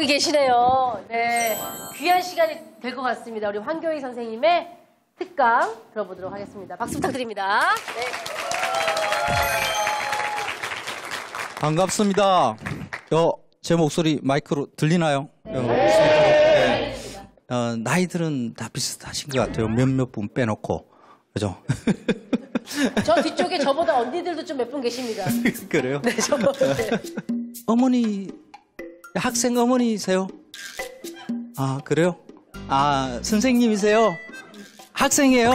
여기 계시네요. 네. 귀한 시간이 될 것 같습니다. 우리 황교희 선생님의 특강 들어보도록 하겠습니다. 박수 부탁드립니다. 네. 반갑습니다. 여, 어, 제 목소리 마이크로 들리나요? 네. 어, 네. 어, 나이들은 다 비슷하신 것 같아요. 몇몇 분 빼놓고. 그죠? 저 뒤쪽에 저보다 언니들도 좀 몇 분 계십니다. 그래요? 네, 저보다. 어머니 학생 어머니세요? 아, 그래요? 아, 선생님이세요? 학생이에요?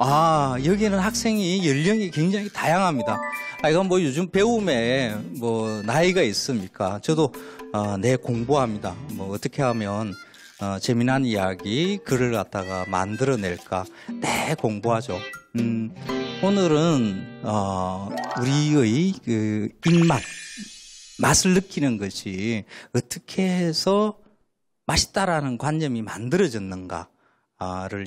아, 여기는 학생이 연령이 굉장히 다양합니다. 아, 이건 뭐 요즘 배움에 뭐 나이가 있습니까? 저도 어, 내 공부합니다. 뭐 어떻게 하면 어, 재미난 이야기, 글을 갖다가 만들어낼까? 내 네, 공부하죠. 음, 오늘은 어, 우리의 그 입맛, 맛을 느끼는 것이 어떻게 해서 맛있다라는 관념이 만들어졌는가를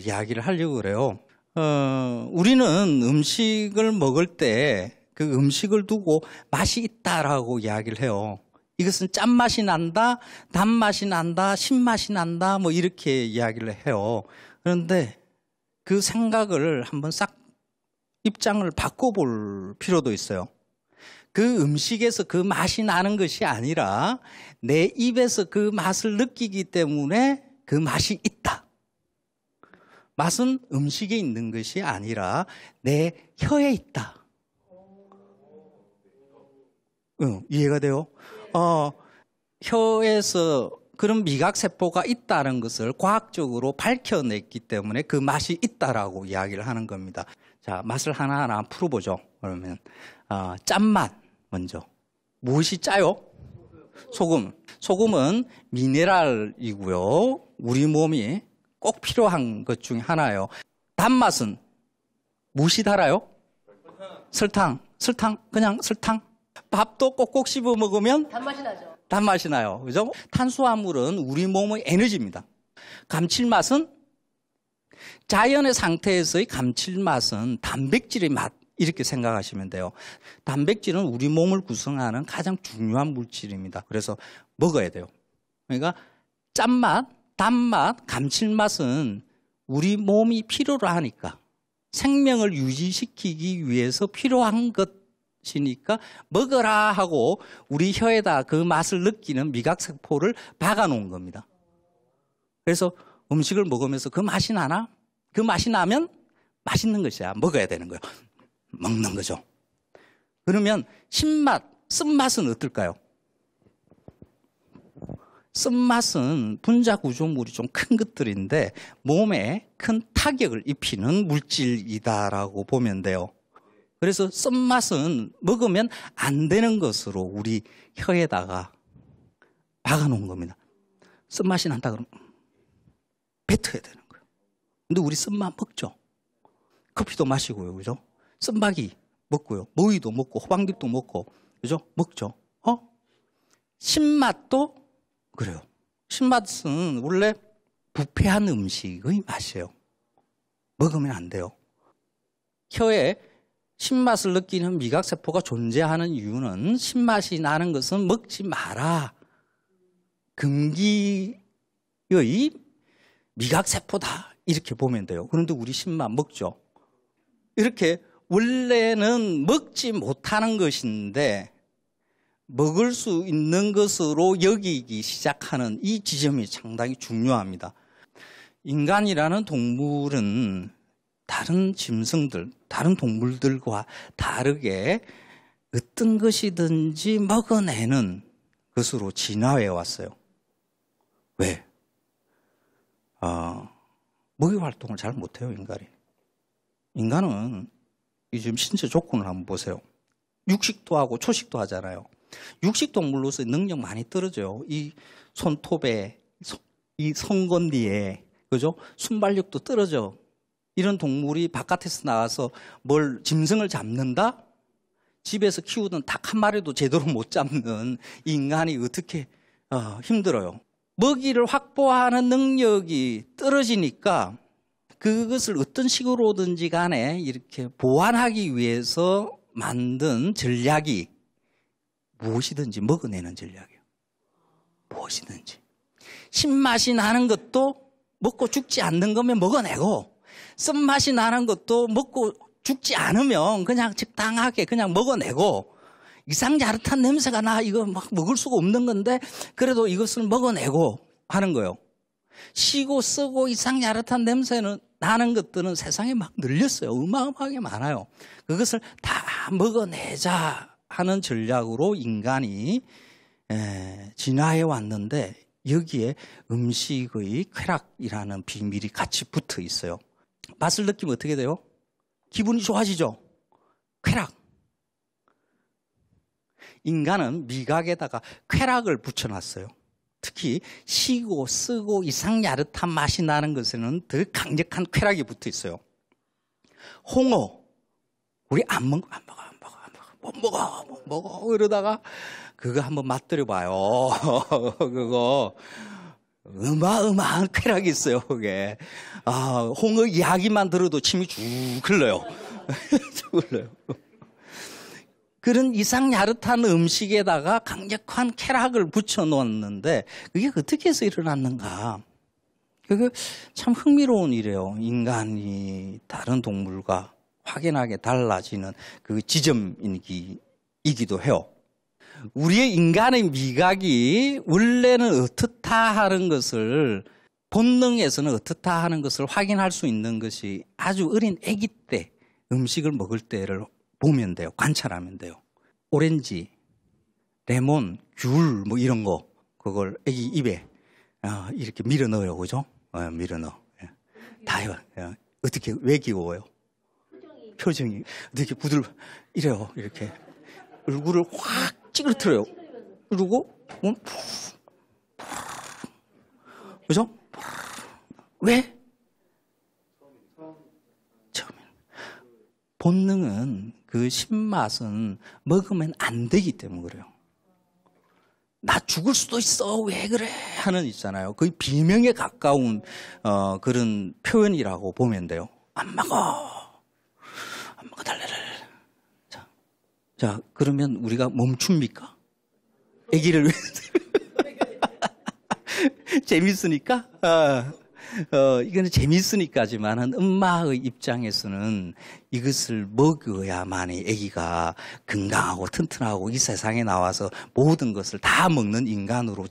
이야기를 하려고 그래요. 어, 우리는 음식을 먹을 때 그 음식을 두고 맛이 있다라고 이야기를 해요. 이것은 짠맛이 난다, 단맛이 난다, 신맛이 난다, 뭐 이렇게 이야기를 해요. 그런데 그 생각을 한번 싹 입장을 바꿔볼 필요도 있어요. 그 음식에서 그 맛이 나는 것이 아니라 내 입에서 그 맛을 느끼기 때문에 그 맛이 있다. 맛은 음식에 있는 것이 아니라 내 혀에 있다. 응, 이해가 돼요? 어, 혀에서 그런 미각세포가 있다는 것을 과학적으로 밝혀냈기 때문에 그 맛이 있다라고 이야기를 하는 겁니다. 자, 맛을 하나하나 풀어보죠. 그러면 어, 짠맛 먼저. 무엇이 짜요? 소금. 소금은 미네랄이고요. 우리 몸이 꼭 필요한 것중에 하나예요. 단맛은 무엇이 달아요? 설탕. 설탕. 그냥 설탕. 밥도 꼭꼭 씹어 먹으면 단맛이 나죠. 단맛이 나요. 그죠? 탄수화물은 우리 몸의 에너지입니다. 감칠맛은 자연의 상태에서의 감칠맛은 단백질의 맛 이렇게 생각하시면 돼요. 단백질은 우리 몸을 구성하는 가장 중요한 물질입니다. 그래서 먹어야 돼요. 그러니까 짠맛, 단맛, 감칠맛은 우리 몸이 필요로 하니까 생명을 유지시키기 위해서 필요한 것이니까 먹어라 하고 우리 혀에다 그 맛을 느끼는 미각세포를 박아놓은 겁니다. 그래서 음식을 먹으면서 그 맛이 나나? 그 맛이 나면 맛있는 것이야. 먹어야 되는 거예요. 먹는 거죠. 그러면 신맛, 쓴맛은 어떨까요? 쓴맛은 분자 구조물이 좀 큰 것들인데 몸에 큰 타격을 입히는 물질이다라고 보면 돼요. 그래서 쓴맛은 먹으면 안 되는 것으로 우리 혀에다가 박아놓은 겁니다. 쓴맛이 난다 그러면 뱉어야 되는 거예요. 근데 우리 쓴맛 먹죠. 커피도 마시고요, 그죠? 쓴박이 먹고요. 모이도 먹고 호박잎도 먹고 그죠? 먹죠. 어? 신맛도 그래요. 신맛은 원래 부패한 음식의 맛이에요. 먹으면 안 돼요. 혀에 신맛을 느끼는 미각세포가 존재하는 이유는 신맛이 나는 것은 먹지 마라. 금기의 미각세포다. 이렇게 보면 돼요. 그런데 우리 신맛 먹죠. 이렇게 원래는 먹지 못하는 것인데 먹을 수 있는 것으로 여기기 시작하는 이 지점이 상당히 중요합니다. 인간이라는 동물은 다른 짐승들, 다른 동물들과 다르게 어떤 것이든지 먹어내는 것으로 진화해 왔어요. 왜? 아, 먹이 활동을 잘 못해요, 인간이. 인간은 요즘 신체 조건을 한번 보세요. 육식도 하고 초식도 하잖아요. 육식 동물로서 능력 많이 떨어져요. 이 손톱에 이 성건디에 그죠? 순발력도 떨어져. 이런 동물이 바깥에서 나와서뭘 짐승을 잡는다? 집에서 키우던 닭 한 마리도 제대로 못 잡는 인간이 어떻게 어, 힘들어요. 먹이를 확보하는 능력이 떨어지니까 그것을 어떤 식으로든지 간에 이렇게 보완하기 위해서 만든 전략이 무엇이든지 먹어내는 전략이에요. 무엇이든지. 신맛이 나는 것도 먹고 죽지 않는 거면 먹어내고 쓴맛이 나는 것도 먹고 죽지 않으면 그냥 적당하게 그냥 먹어내고 이상자릇한 냄새가 나 이거 막 먹을 수가 없는 건데 그래도 이것을 먹어내고 하는 거예요. 시고 쓰고 이상자릇한 냄새는 나는 것들은 세상에 막 늘렸어요. 어마어마하게 많아요. 그것을 다 먹어내자 하는 전략으로 인간이 진화해 왔는데 여기에 음식의 쾌락이라는 비밀이 같이 붙어 있어요. 맛을 느끼면 어떻게 돼요? 기분이 좋아지죠? 쾌락. 인간은 미각에다가 쾌락을 붙여놨어요. 특히 시고 쓰고 이상 야릇한 맛이 나는 것에는 더 강력한 쾌락이 붙어 있어요. 홍어 우리 안 먹어 안 먹어 안 먹어 안 먹어 못 먹어 못 먹어 이러다가 그거 한번 맛들여 봐요. 그거 음마음마한 쾌락이 있어요, 그게. 아, 홍어 이야기만 들어도 침이 쭉 흘러요. 쭉 흘러요. 그런 이상 야릇한 음식에다가 강력한 쾌락을 붙여놓았는데 그게 어떻게 해서 일어났는가? 그게 참 흥미로운 일이에요. 인간이 다른 동물과 확연하게 달라지는 그 지점이기도 해요. 우리의 인간의 미각이 원래는 어떻다 하는 것을 본능에서는 어떻다 하는 것을 확인할 수 있는 것이 아주 어린 아기 때 음식을 먹을 때를 보면 돼요. 관찰하면 돼요. 오렌지, 레몬, 귤, 뭐 이런 거, 그걸 애기 입에 어, 이렇게 밀어 넣어요. 그죠? 어, 밀어 넣어. 예. 다 해요. 예. 어떻게, 왜 귀여워요? 표정이. 표정이. 어떻게 부들, 이래요. 이렇게. 얼굴을 확 찌그러뜨려요. 그리고 몸 푹, 푹. 그죠? 푹. 왜? 처음에. 본능은 그 신맛은 먹으면 안 되기 때문에 그래요. 나 죽을 수도 있어. 왜 그래? 하는 있잖아요. 거의 비명에 가까운 어, 그런 표현이라고 보면 돼요. 안 먹어. 안 먹어 달래를. 자, 자 그러면 우리가 멈춥니까? 아기를 위해서. 재밌으니까. 어. 어, 이거는 재미있으니까지만은 엄마의 입장에서는 이것을 먹어야만이 아기가 건강하고 튼튼하고 이 세상에 나와서 모든 것을 다 먹는 인간으로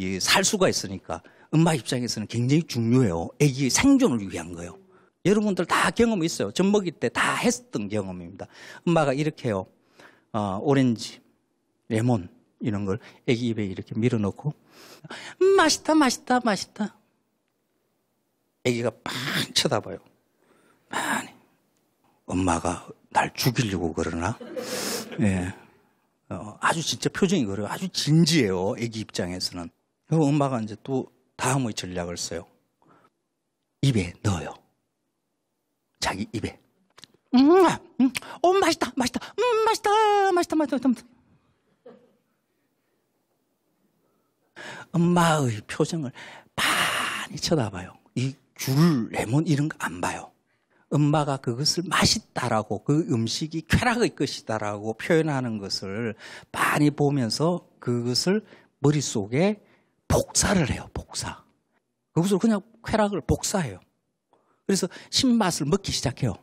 예, 살 수가 있으니까 엄마 입장에서는 굉장히 중요해요. 아기 생존을 위한 거예요. 여러분들 다경험 있어요. 젖 먹일 때 다 했던 었 경험입니다. 엄마가 이렇게 요 어, 오렌지, 레몬 이런 걸 아기 입에 이렇게 밀어넣고 음, 맛있다, 맛있다, 맛있다. 아기가 빤 쳐다봐요. 많이. 엄마가 날 죽이려고 그러나? 예. 어, 아주 진짜 표정이 그래요. 아주 진지해요. 아기 입장에서는. 그 엄마가 이제 또 다음의 전략을 써요. 입에 넣어요. 자기 입에. 음, 음, 어, 맛있다, 맛있다, 음, 맛있다, 맛있다, 맛있다, 맛있다. 엄마의 표정을 많이 쳐다봐요. 이줄 레몬 이런 거 안 봐요. 엄마가 그것을 맛있다라고 그 음식이 쾌락의 것이다라고 표현하는 것을 많이 보면서 그것을 머릿속에 복사를 해요. 복사. 그것을 그냥 쾌락을 복사해요. 그래서 신맛을 먹기 시작해요.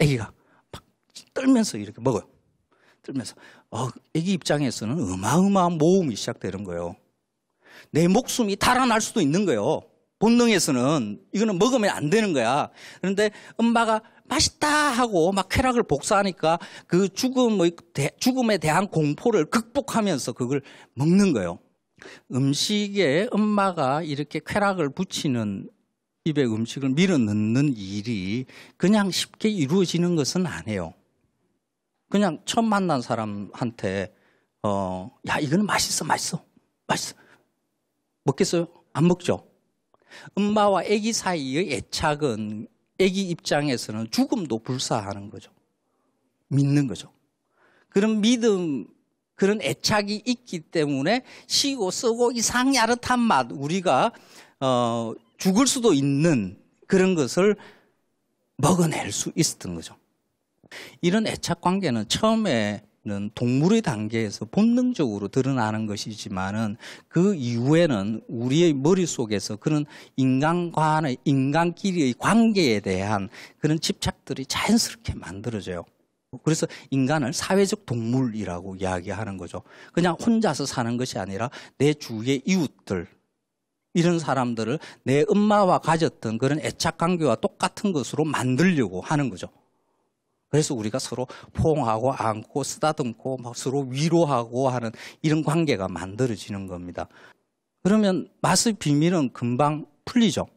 애기가 막 떨면서 이렇게 먹어요. 떨면서 어, 애기 입장에서는 어마어마한 모험이 시작되는 거예요. 내 목숨이 달아날 수도 있는 거예요. 본능에서는 이거는 먹으면 안 되는 거야. 그런데 엄마가 맛있다 하고 막 쾌락을 복사하니까 그 죽음의 뭐 죽음에 대한 공포를 극복하면서 그걸 먹는 거예요. 음식에 엄마가 이렇게 쾌락을 붙이는 입에 음식을 밀어 넣는 일이 그냥 쉽게 이루어지는 것은 아니에요. 그냥 처음 만난 사람한테 어, 야 이거는 맛있어, 맛있어, 맛있어. 먹겠어요? 안 먹죠. 엄마와 아기 사이의 애착은 아기 입장에서는 죽음도 불사하는 거죠. 믿는 거죠. 그런 믿음, 그런 애착이 있기 때문에 쉬고 쓰고 이상 야릇한 맛 우리가 어, 죽을 수도 있는 그런 것을 먹어낼 수 있었던 거죠. 이런 애착 관계는 처음에 는 동물의 단계에서 본능적으로 드러나는 것이지만은 그 이후에는 우리의 머릿속에서 그런 인간과의 인간끼리의 관계에 대한 그런 집착들이 자연스럽게 만들어져요. 그래서 인간을 사회적 동물이라고 이야기하는 거죠. 그냥 혼자서 사는 것이 아니라 내 주위의 이웃들 이런 사람들을 내 엄마와 가졌던 그런 애착 관계와 똑같은 것으로 만들려고 하는 거죠. 그래서 우리가 서로 포옹하고 안고 쓰다듬고 막 서로 위로하고 하는 이런 관계가 만들어지는 겁니다. 그러면 맛의 비밀은 금방 풀리죠.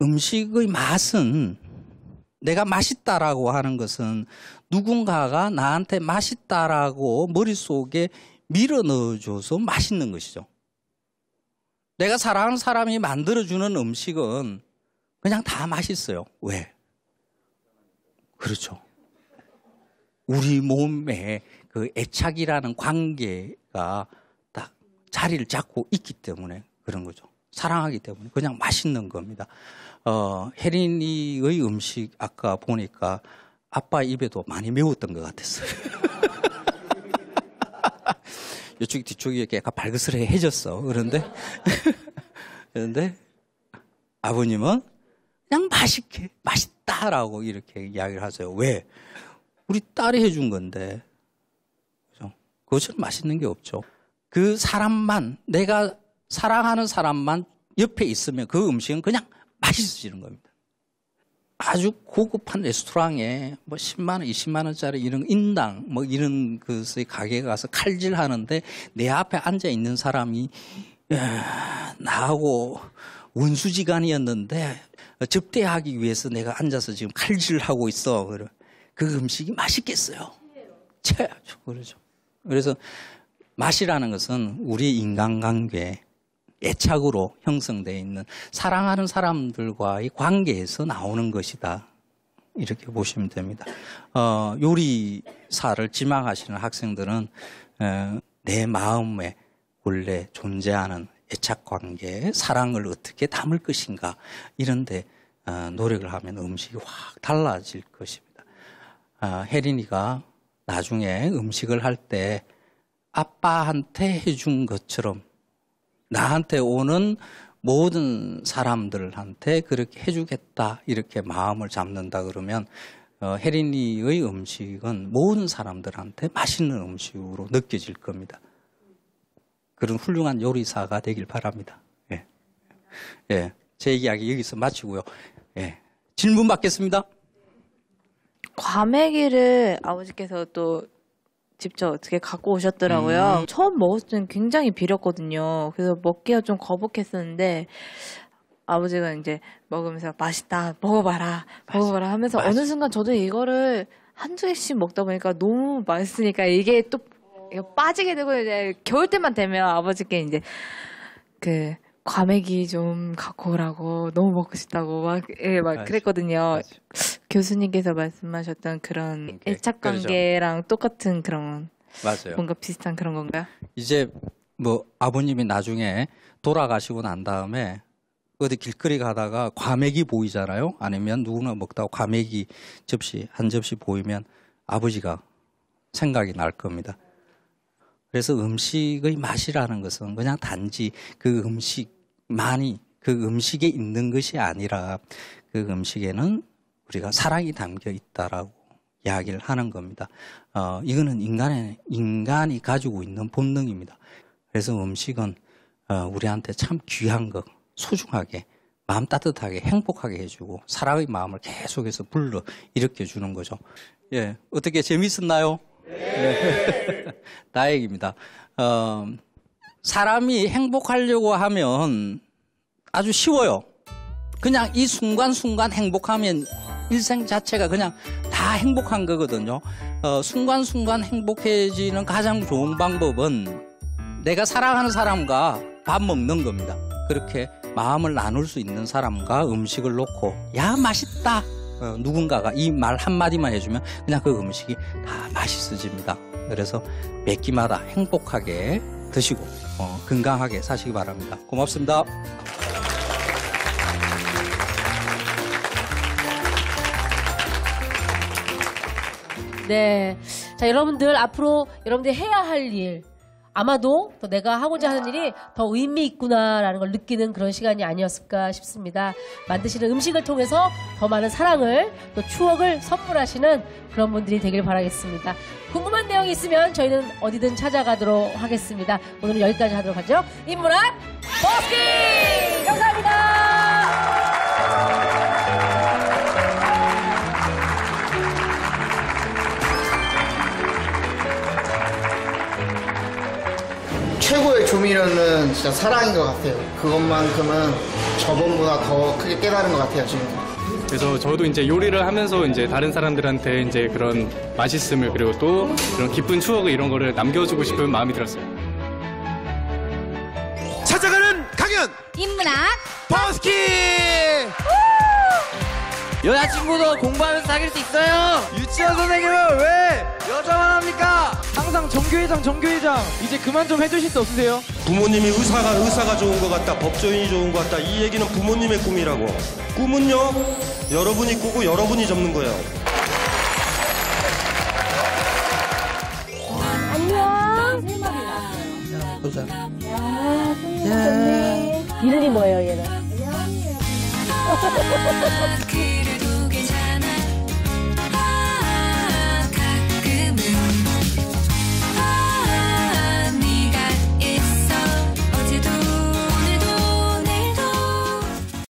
음식의 맛은 내가 맛있다라고 하는 것은 누군가가 나한테 맛있다라고 머릿속에 밀어 넣어줘서 맛있는 것이죠. 내가 사랑하는 사람이 만들어주는 음식은 그냥 다 맛있어요. 왜? 그렇죠. 우리 몸에 그 애착이라는 관계가 딱 자리를 잡고 있기 때문에 그런 거죠. 사랑하기 때문에 그냥 맛있는 겁니다. 어, 혜린이의 음식 아까 보니까 아빠 입에도 많이 매웠던 것 같았어요. 이쪽이 뒤쪽이 이렇게 약간 발그스레해졌어. 그런데, 그런데 아버님은 그냥 맛있게 맛있다라고 이렇게 이야기를 하세요. 왜? 우리 딸이 해준 건데 그죠? 그것처럼 맛있는 게 없죠. 그 사람만 내가 사랑하는 사람만 옆에 있으면 그 음식은 그냥 맛있어지는 겁니다. 아주 고급한 레스토랑에 뭐 10만 원, 20만 원짜리 이런 인당 뭐 이런 그의 가게 에 가서 칼질하는데 내 앞에 앉아 있는 사람이 야, 나하고 원수지간이었는데 접대하기 위해서 내가 앉아서 지금 칼질을 하고 있어. 그 음식이 맛있겠어요. 최야죠. 그러죠. 그래서 맛이라는 것은 우리 인간관계 애착으로 형성되어 있는 사랑하는 사람들과의 관계에서 나오는 것이다. 이렇게 보시면 됩니다. 어, 요리사를 지망하시는 학생들은 에, 내 마음에 원래 존재하는 애착 관계, 사랑을 어떻게 담을 것인가 이런데 어, 노력을 하면 음식이 확 달라질 것입니다. 어, 혜린이가 나중에 음식을 할 때 아빠한테 해준 것처럼 나한테 오는 모든 사람들한테 그렇게 해주겠다 이렇게 마음을 잡는다 그러면 어, 혜린이의 음식은 모든 사람들한테 맛있는 음식으로 느껴질 겁니다. 그런 훌륭한 요리사가 되길 바랍니다. 예. 예. 제 이야기 여기서 마치고요. 예. 질문 받겠습니다. 과메기를 아버지께서 또 직접 어떻게 갖고 오셨더라고요. 음. 처음 먹었을 때는 굉장히 비렸거든요. 그래서 먹기가 좀 거북했었는데 아버지가 이제 먹으면서 맛있다, 먹어봐라, 먹어봐라 하면서 맛있... 어느 순간 저도 이거를 한두 개씩 먹다 보니까 너무 맛있으니까 이게 또 빠지게 되고 이제 겨울 때만 되면 아버지께 이제 그 과메기 좀 갖고 오라고 너무 먹고 싶다고 막, 예, 막 그랬거든요. 맞아. 교수님께서 말씀하셨던 그런 음, 네. 애착 관계랑 그렇죠. 똑같은 그런 맞아요. 뭔가 비슷한 그런 건가요? 이제 뭐 아버님이 나중에 돌아가시고 난 다음에 어디 길거리 가다가 과메기 보이잖아요. 아니면 누구나 먹다가 과메기 접시 한 접시 보이면 아버지가 생각이 날 겁니다. 그래서 음식의 맛이라는 것은 그냥 단지 그 음식만이 그 음식에 있는 것이 아니라 그 음식에는 우리가 사랑이 담겨 있다라고 이야기를 하는 겁니다. 어, 이거는 인간의 인간이 가지고 있는 본능입니다. 그래서 음식은 어, 우리한테 참 귀한 것, 소중하게 마음 따뜻하게 행복하게 해주고 사랑의 마음을 계속해서 불러 일으켜 주는 거죠. 예, 어떻게 재미있었나요? 네. 다행입니다. 어, 사람이 행복하려고 하면 아주 쉬워요. 그냥 이 순간순간 행복하면 일생 자체가 그냥 다 행복한 거거든요. 어, 순간순간 행복해지는 가장 좋은 방법은 내가 사랑하는 사람과 밥 먹는 겁니다. 그렇게 마음을 나눌 수 있는 사람과 음식을 놓고 야 맛있다 어, 누군가가 이 말 한마디만 해주면 그냥 그 음식이 다 맛있어집니다. 그래서 매 끼마다 행복하게 드시고 어, 건강하게 사시기 바랍니다. 고맙습니다. 네. 자, 여러분들 앞으로 여러분들 해야 할 일, 아마도 또 내가 하고자 하는 일이 더 의미 있구나라는 걸 느끼는 그런 시간이 아니었을까 싶습니다. 만드시는 음식을 통해서 더 많은 사랑을 또 추억을 선물하시는 그런 분들이 되길 바라겠습니다. 궁금한 내용이 있으면 저희는 어디든 찾아가도록 하겠습니다. 오늘은 여기까지 하도록 하죠. 인문학 버스킹! 감사합니다. 조미료는 진짜 사랑인 것 같아요. 그것만큼은 저번보다 더 크게 깨달은 것 같아요, 지금. 그래서 저도 이제 요리를 하면서 이제 다른 사람들한테 이제 그런 맛있음을 그리고 또 그런 기쁜 추억을 이런 거를 남겨주고 싶은 마음이 들었어요. 찾아가는 강연 인문학 버스킹! 여자친구도 공부하면서 사귈 수 있어요 유치원 선생님은 왜 여자만 합니까? 항상 정교회장 정교회장 이제 그만 좀 해주실 수 없으세요? 부모님이 의사가 의사가 좋은 것 같다 법조인이 좋은 것 같다 이 얘기는 부모님의 꿈이라고 꿈은요 여러분이 꾸고 여러분이 접는 거예요 안녕 보자 아, 야, 이름이 뭐예요 얘는? 아,